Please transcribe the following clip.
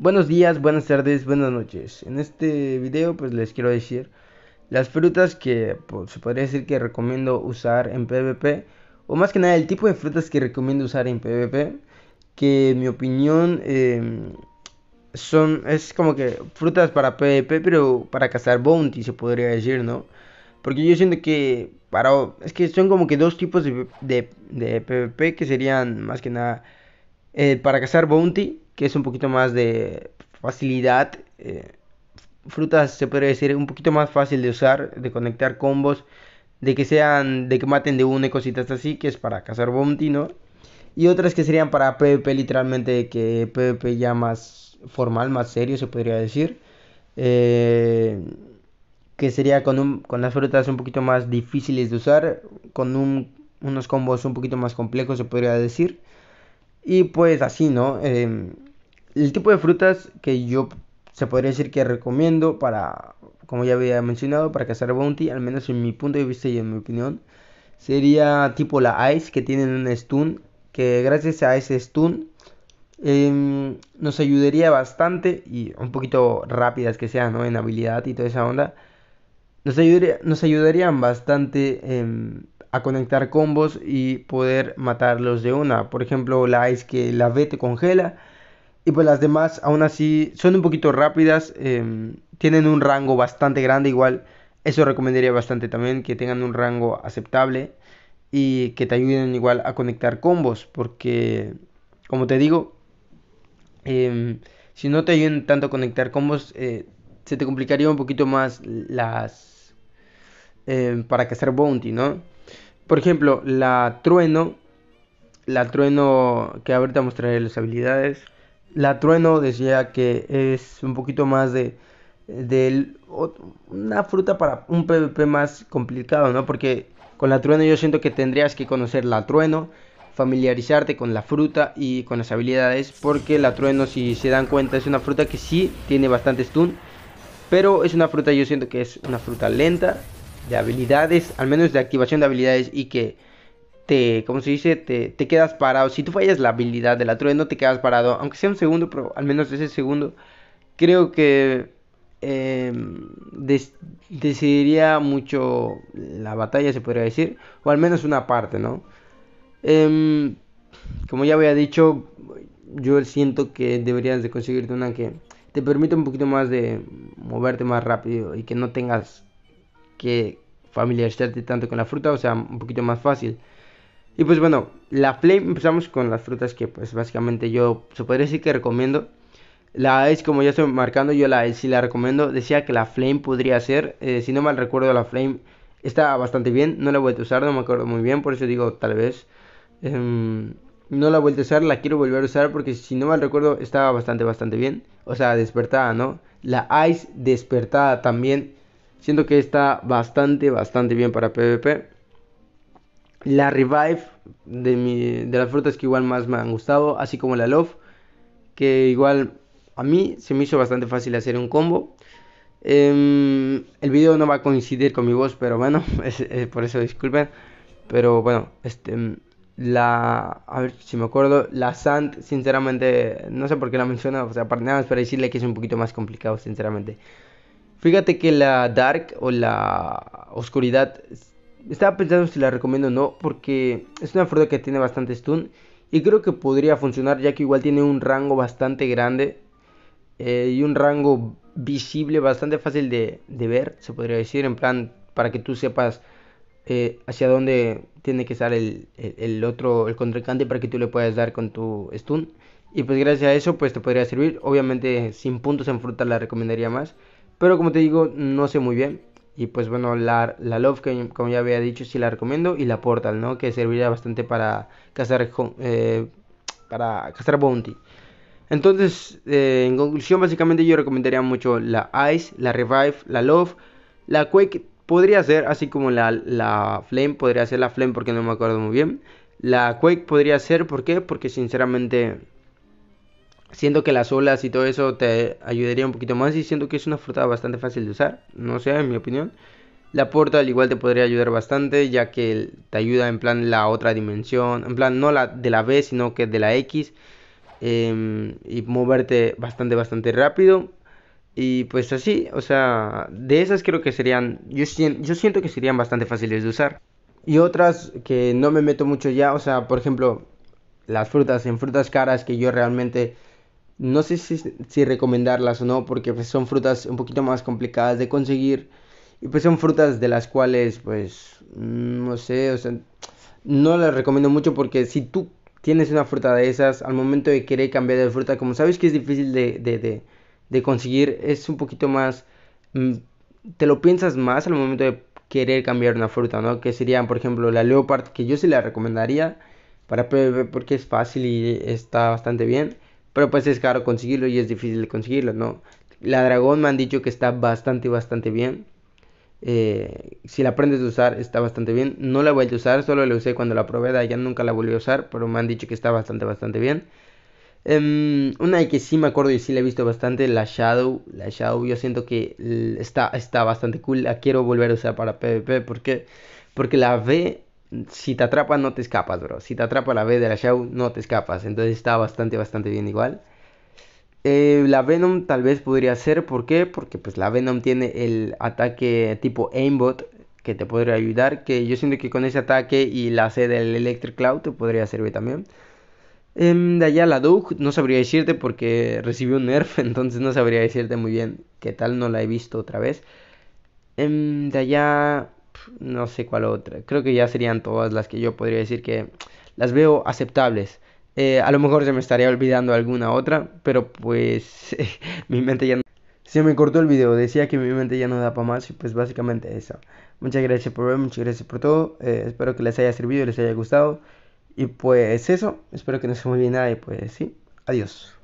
Buenos días, buenas tardes, buenas noches. En este video pues les quiero decir las frutas que pues, se podría decir que recomiendo usar en PvP o más que nada el tipo de frutas que recomiendo usar en PvP que en mi opinión em, son es como que frutas para PvP pero para cazar bounty se podría decir, ¿no? Porque yo siento que para es que son como que dos tipos de, PvP que serían más que nada eh, para cazar bounty que es un poquito más de facilidad. Eh, frutas se podría decir un poquito más fácil de usar, de conectar combos, de que sean, de que maten de una y cositas así, que es para cazar bounty, ¿no? Y otras que serían para PvP literalmente, que PvP ya más formal, más serio se podría decir. Eh, que sería con, un, con las frutas un poquito más difíciles de usar, con un, unos combos un poquito más complejos se podría decir. Y pues así, ¿no? Eh, el tipo de frutas que yo se podría decir que recomiendo para, como ya había mencionado, para cazar bounty, al menos en mi punto de vista y en mi opinión, sería tipo la Ice, que tienen un stun, que gracias a ese stun em, nos ayudaría bastante, y un poquito rápidas que sean, ¿no? En habilidad y toda esa onda, nos, nos ayudarían bastante em, a conectar combos y poder matarlos de una. Por ejemplo, la Ice que la B te congela y pues las demás, aún así, son un poquito rápidas, em, tienen un rango bastante grande, igual eso recomendaría bastante también, que tengan un rango aceptable y que te ayuden igual a conectar combos, porque, como te digo, em, si no te ayudan tanto a conectar combos, eh, se te complicaría un poquito más las... Em, para cazar bounty, ¿no? Por ejemplo, la trueno, la trueno que ahorita mostraré las habilidades la Trueno decía que es un poquito más de, una fruta para un PvP más complicado, ¿no? Porque con la Trueno yo siento que tendrías que conocer la Trueno, familiarizarte con la fruta y con las habilidades, porque la Trueno, si se dan cuenta, es una fruta que sí tiene bastante stun, pero es una fruta, yo siento que es una fruta lenta, de habilidades, al menos de activación de habilidades y que te, como se dice, te, quedas parado. Si tú fallas la habilidad de la del no te quedas parado. Aunque sea un segundo, pero al menos ese segundo, creo que em, decidiría mucho la batalla, se podría decir. O al menos una parte, ¿no? Em, como ya había dicho, yo siento que deberías de conseguirte una que te permite un poquito más de moverte más rápido y que no tengas que familiarizarte tanto con la fruta, o sea, un poquito más fácil. Y pues bueno, la Flame, empezamos con las frutas que pues básicamente yo se podría decir que recomiendo. La Ice, como ya estoy marcando, yo la e la recomiendo. Decía que la Flame podría ser, eh, si no mal recuerdo, la Flame está bastante bien. No la he vuelto a usar, no me acuerdo muy bien, por eso digo tal vez. Em, no la he vuelto a usar, la quiero volver a usar porque si no mal recuerdo estaba bastante, bastante bien. O sea, despertada, ¿no? La Ice despertada también. Siento que está bastante, bastante bien para PvP. La Revive, de, mi, de las frutas que igual más me han gustado, así como la Love, que igual a mí se me hizo bastante fácil hacer un combo. Em, el video no va a coincidir con mi voz, pero bueno, es, eh, por eso disculpen. Pero bueno, este, em, la, a ver si me acuerdo, la Sand, sinceramente, no sé por qué la menciono, o sea, para, nada más para decirle que es un poquito más complicado, sinceramente. Fíjate que la Dark o la Oscuridad estaba pensando si la recomiendo o no, porque es una fruta que tiene bastante stun. Y creo que podría funcionar, ya que igual tiene un rango bastante grande. Eh, y un rango visible, bastante fácil de, ver, se podría decir. En plan, para que tú sepas eh, hacia dónde tiene que estar el, otro, el contrincante, para que tú le puedas dar con tu stun. Y pues gracias a eso, pues te podría servir. Obviamente, sin puntos en fruta la recomendaría más. Pero como te digo, no sé muy bien. Y pues bueno, la, la Love, que como ya había dicho, sí la recomiendo. Y la Portal, ¿no? Que serviría bastante para cazar, eh, para cazar Bounty. Entonces, eh, en conclusión, básicamente yo recomendaría mucho la Ice, la Revive, la Love. La Quake podría ser, así como la, la Flame, podría ser la Flame porque no me acuerdo muy bien. La Quake podría ser, ¿por qué? Porque sinceramente Siento que las olas y todo eso te ayudaría un poquito más y siento que es una fruta bastante fácil de usar, no sé, en mi opinión. La porta al igual te podría ayudar bastante, ya que te ayuda en plan la otra dimensión, en plan no la de la B, sino que de la X, em, y moverte bastante, bastante rápido. Y pues así, o sea, de esas creo que serían, yo, yo siento que serían bastante fáciles de usar. Y otras que no me meto mucho ya, o sea, por ejemplo, las frutas, en frutas caras que yo realmente no sé si, recomendarlas o no, porque pues, son frutas un poquito más complicadas de conseguir. Y pues son frutas de las cuales, pues, mm, no sé, o sea, no las recomiendo mucho porque si tú tienes una fruta de esas, al momento de querer cambiar de fruta, como sabes que es difícil de, conseguir, es un poquito más, mm, te lo piensas más al momento de querer cambiar una fruta, ¿no? Que serían, por ejemplo, la leopard, que yo sí la recomendaría para PvP porque es fácil y está bastante bien. Pero pues es caro conseguirlo y es difícil de conseguirlo, ¿no? La dragón me han dicho que está bastante, bastante bien. Eh, si la aprendes a usar, está bastante bien. No la voy a usar, solo la usé cuando la probé Ya nunca la volví a usar, pero me han dicho que está bastante, bastante bien. Em, una que sí me acuerdo y sí la he visto bastante, la Shadow. La Shadow yo siento que está, está bastante cool. La quiero volver a usar para PvP. ¿Por qué? Porque la ve si te atrapa no te escapas, bro. Si te atrapa la B de la show no te escapas. Entonces está bastante, bastante bien igual. Eh, la Venom tal vez podría ser, ¿por qué? Porque pues la Venom tiene el ataque tipo aimbot que te podría ayudar. Que yo siento que con ese ataque y la C del Electric Cloud te podría servir también. Em, de allá la Doug. no sabría decirte porque recibió un nerf, entonces no sabría decirte muy bien qué tal, no la he visto otra vez. Em, de allá no sé cuál otra. Creo que ya serían todas las que yo podría decir que las veo aceptables. Eh, a lo mejor se me estaría olvidando alguna otra, pero pues mi mente ya no... Se me cortó el video, decía que mi mente ya no da para más y pues básicamente eso. Muchas gracias por ver, muchas gracias por todo. Eh, espero que les haya servido, les haya gustado. Y pues eso, espero que no se me olvide nada y pues sí, adiós.